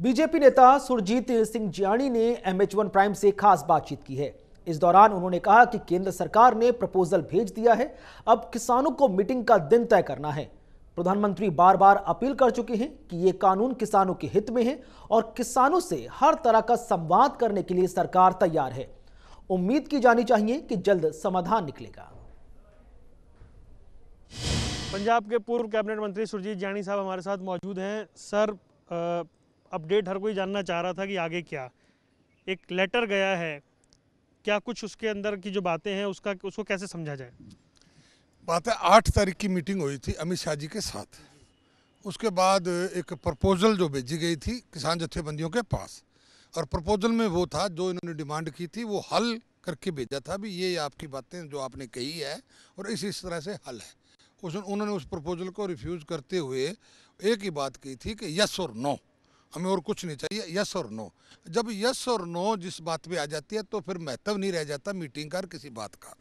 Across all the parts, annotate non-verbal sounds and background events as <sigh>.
BJP नेता सुरजीत सिंह जियाणी ने M H one prime से खास बातचीत की है इस दौरान उन्होंने कहा कि केंद्र सरकार ने प्रपोजल भेज दिया है अब किसानों को मीटिंग का दिन तय करना है प्रधानमंत्री बार बार अपील कर चुके हैं कि ये कानून किसानों के हित में है और किसानों से हर तरह का संवाद करने के लिए सरकार तैयार है उम्मीद की जानी चाहिए कि जल्द समाधान निकलेगा पंजाब के पूर्व कैबिनेट मंत्री सुरजीत जानी साहब हमारे साथ मौजूद हैं सर अपडेट हर कोई जानना चाह रहा था कि आगे क्या एक लेटर गया है क्या कुछ उसके अंदर की जो बातें हैं उसका उसको कैसे समझा जाए बात है आठ तारीख की मीटिंग हुई थी अमित शाह जी के साथ उसके बाद एक प्रपोजल जो भेजी गई थी किसान जत्थेबंदियों के पास और प्रपोजल में वो था जो इन्होंने डिमांड की थी वो हल करके भेजा था भी ये आपकी बातें जो आपने कही है और इस इस तरह से हल है उस उन्होंने उस प्रपोजल को रिफ्यूज़ करते हुए एक ही बात की थी कि यस और नो हमें और कुछ नहीं चाहिए यस और नो जब यस और नो जिस बात पे आ जाती है तो फिर महत्व नहीं रह जाता मीटिंग का किसी बात का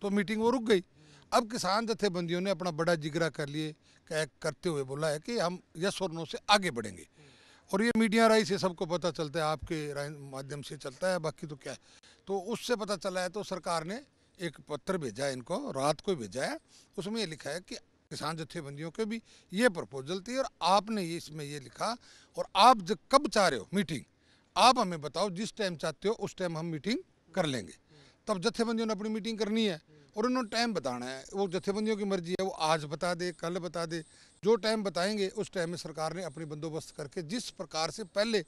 तो मीटिंग वो रुक गई अब किसान जथेबंदियों ने अपना बड़ा जिगरा कर लिए कह करते हुए बोला है कि हम यस और नो से आगे बढ़ेंगे और ये मीडिया राय से सबको पता चलता है आपके माध्यम से चलता है बाकी तो क्या है तो उससे पता चला है तो सरकार ने एक पत्र भेजा है इनको रात को भेजा है उसमें ये लिखा है कि किसान जत्थेबंदियों के भी ये प्रपोजल थी और आपने ये इसमें ये लिखा और आप जब कब चाह रहे हो मीटिंग आप हमें बताओ जिस टाइम चाहते हो उस टाइम हम मीटिंग कर लेंगे तब जत्थेबंदियों ने अपनी मीटिंग करनी है और उन्होंने टाइम बताना है वो जत्थेबंदियों की मर्जी है वो आज बता दे कल बता दे जो टाइम बताएंगे उस टाइम में सरकार ने अपनी बंदोबस्त करके जिस प्रकार से पहले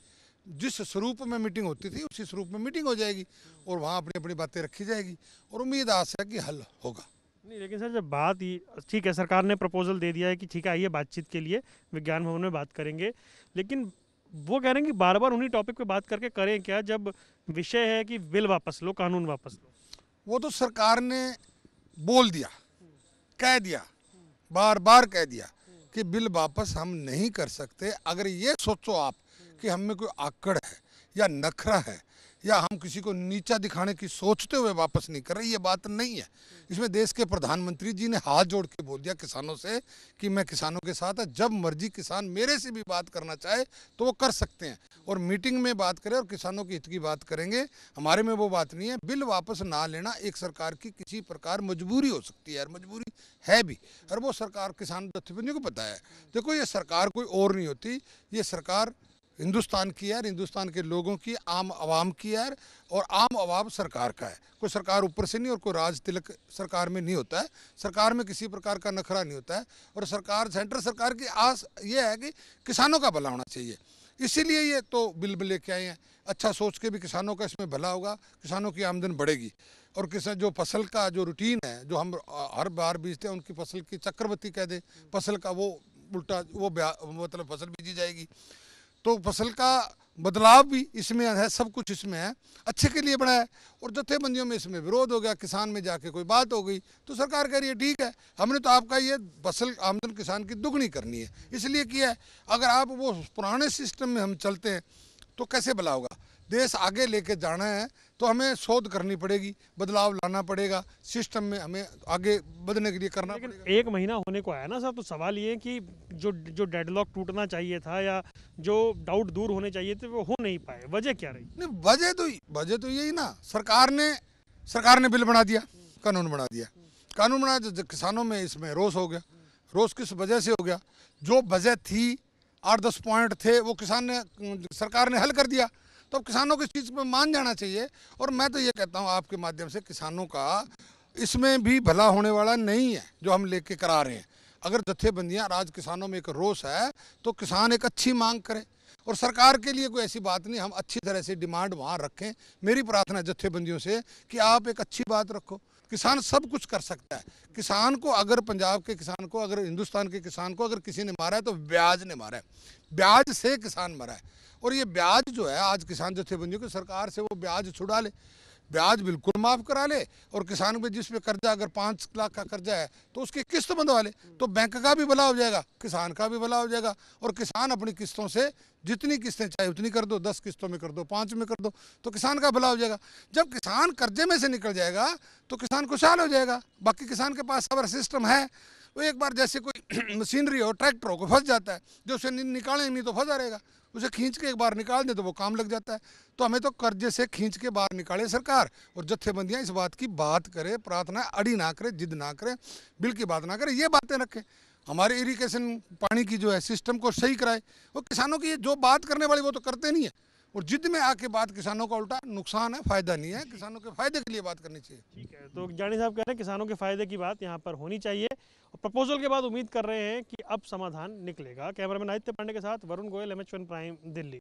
जिस स्वरूप में मीटिंग होती थी उसी स्वरूप में मीटिंग हो जाएगी और वहाँ अपनी अपनी बातें रखी जाएगी और उम्मीद आशा कि हल होगा नहीं लेकिन सर जब बात ही ठीक है सरकार ने प्रपोजल दे दिया है कि ठीक है आइए बातचीत के लिए विज्ञान भवन में बात करेंगे लेकिन वो कह रहे हैं कि बार बार उन्हीं टॉपिक पे बात करके करें क्या जब विषय है कि बिल वापस लो कानून वापस लो वो तो सरकार ने बोल दिया कह दिया बार बार कह दिया कि बिल वापस हम नहीं कर सकते अगर ये सोचो आप कि हमें कोई आकड़ है या नखरा है या हम किसी को नीचा दिखाने की सोचते हुए वापस नहीं कर रहे ये बात नहीं है इसमें देश के प्रधानमंत्री जी ने हाथ जोड़ के बोल दिया किसानों से कि मैं किसानों के साथ है जब मर्जी किसान मेरे से भी बात करना चाहे तो वो कर सकते हैं और मीटिंग में बात करें और किसानों के हित की बात करेंगे हमारे में वो बात नहीं है बिल वापस ना लेना एक सरकार की किसी प्रकार मजबूरी हो सकती है और मजबूरी है भी और वो सरकार किसान प्रतिनिधियों को पता है देखो ये सरकार कोई और नहीं होती ये सरकार हिंदुस्तान की है हिंदुस्तान के लोगों की आम आवाम की है और आम आवाम सरकार का है कोई सरकार ऊपर से नहीं और कोई राज तिलक सरकार में नहीं होता है सरकार में किसी प्रकार का नखरा नहीं होता है और सरकार सेंट्रल सरकार की आस ये है कि किसानों का भला होना चाहिए इसीलिए ये तो बिल में लेके आए हैं अच्छा सोच के भी किसानों का इसमें भला होगा किसानों की आमदन बढ़ेगी और किसान जो फसल का जो रूटीन है जो हम हर बार बीजते हैं उनकी फसल की चक्रवर्ती कह दें फसल का वो उल्टा वो मतलब फसल बीजी जाएगी तो फसल का बदलाव भी इसमें है सब कुछ इसमें है अच्छे के लिए बनाया है और जत्थेबंदियों में इसमें विरोध हो गया किसान में जाके कोई बात हो गई तो सरकार कह रही है ठीक है हमने तो आपका ये फसल आमदन किसान की दुगनी करनी है इसलिए किया है अगर आप वो पुराने सिस्टम में हम चलते हैं तो कैसे भला होगा देश आगे लेके जाना है तो हमें शोध करनी पड़ेगी बदलाव लाना पड़ेगा सिस्टम में हमें आगे बदलने के लिए करना लेकिन एक महीना होने को आया ना सर तो सवाल ये कि जो जो डेडलॉक टूटना चाहिए था या जो डाउट दूर होने चाहिए थे वो हो नहीं पाए वजह क्या रही नहीं वजह तो वजह तो यही ना सरकार ने सरकार ने बिल बना दिया कानून बना दिया कानून बना किसानों में इसमें रोष हो गया रोष किस वजह से हो गया जो वजह थी आठ दस पॉइंट थे वो किसान ने सरकार ने हल कर दिया तो अब किसानों को इस चीज़ पर मान जाना चाहिए और मैं तो ये कहता हूँ आपके माध्यम से किसानों का इसमें भी भला होने वाला नहीं है जो हम लेके करा रहे हैं अगर जत्थेबंदियाँ आज किसानों में एक रोष है तो किसान एक अच्छी मांग करें और सरकार के लिए कोई ऐसी बात नहीं हम अच्छी तरह से डिमांड वहाँ रखें मेरी प्रार्थना है जत्थेबंदियों से कि आप एक अच्छी बात रखो किसान सब कुछ कर सकता है किसान को अगर पंजाब के किसान को अगर हिंदुस्तान के किसान को अगर किसी ने मारा है तो ब्याज ने मारा है ब्याज से किसान मरा है और ये ब्याज जो है आज किसान जथेबंदियों की सरकार से वो ब्याज छुड़ा ले ब्याज बिल्कुल माफ़ करा ले और किसान पे जिस पे कर्जा अगर पाँच लाख का कर्जा है तो उसकी किस्त बंधवा ले तो बैंक का भी भला हो जाएगा किसान का भी भला हो जाएगा और किसान अपनी किस्तों से जितनी किस्तें चाहे उतनी कर दो दस किस्तों में कर दो पाँच में कर दो तो किसान का भला हो जाएगा जब किसान कर्जे में से निकल जाएगा तो किसान खुशहाल हो जाएगा बाकी किसान के पास सबर सिस्टम है तो एक बार जैसे कोई <clears throat> मशीनरी हो ट्रैक्टर हो को फंस जाता है जो उसे निकालेंगे नहीं तो फंसा रहेगा उसे खींच के एक बार निकाल दें तो वो काम लग जाता है तो हमें तो कर्जे से खींच के बाहर निकाले सरकार और जत्थेबंदियाँ इस बात की बात करें प्रार्थना अड़ी ना करें जिद ना करें बिल की बात ना करें ये बातें रखें हमारे इरीगेशन पानी की जो है सिस्टम को सही कराए वो किसानों की जो बात करने वाली वो तो करते नहीं है और जिद में आके बात किसानों का उल्टा नुकसान है फायदा नहीं है किसानों के फायदे के लिए बात करनी चाहिए ठीक है तो जानी साहब कह रहे हैं किसानों के फायदे की बात यहाँ पर होनी चाहिए और प्रपोजल के बाद उम्मीद कर रहे हैं कि अब समाधान निकलेगा कैमरामैन आदित्य पांडे के साथ वरुण गोयल एम प्राइम दिल्ली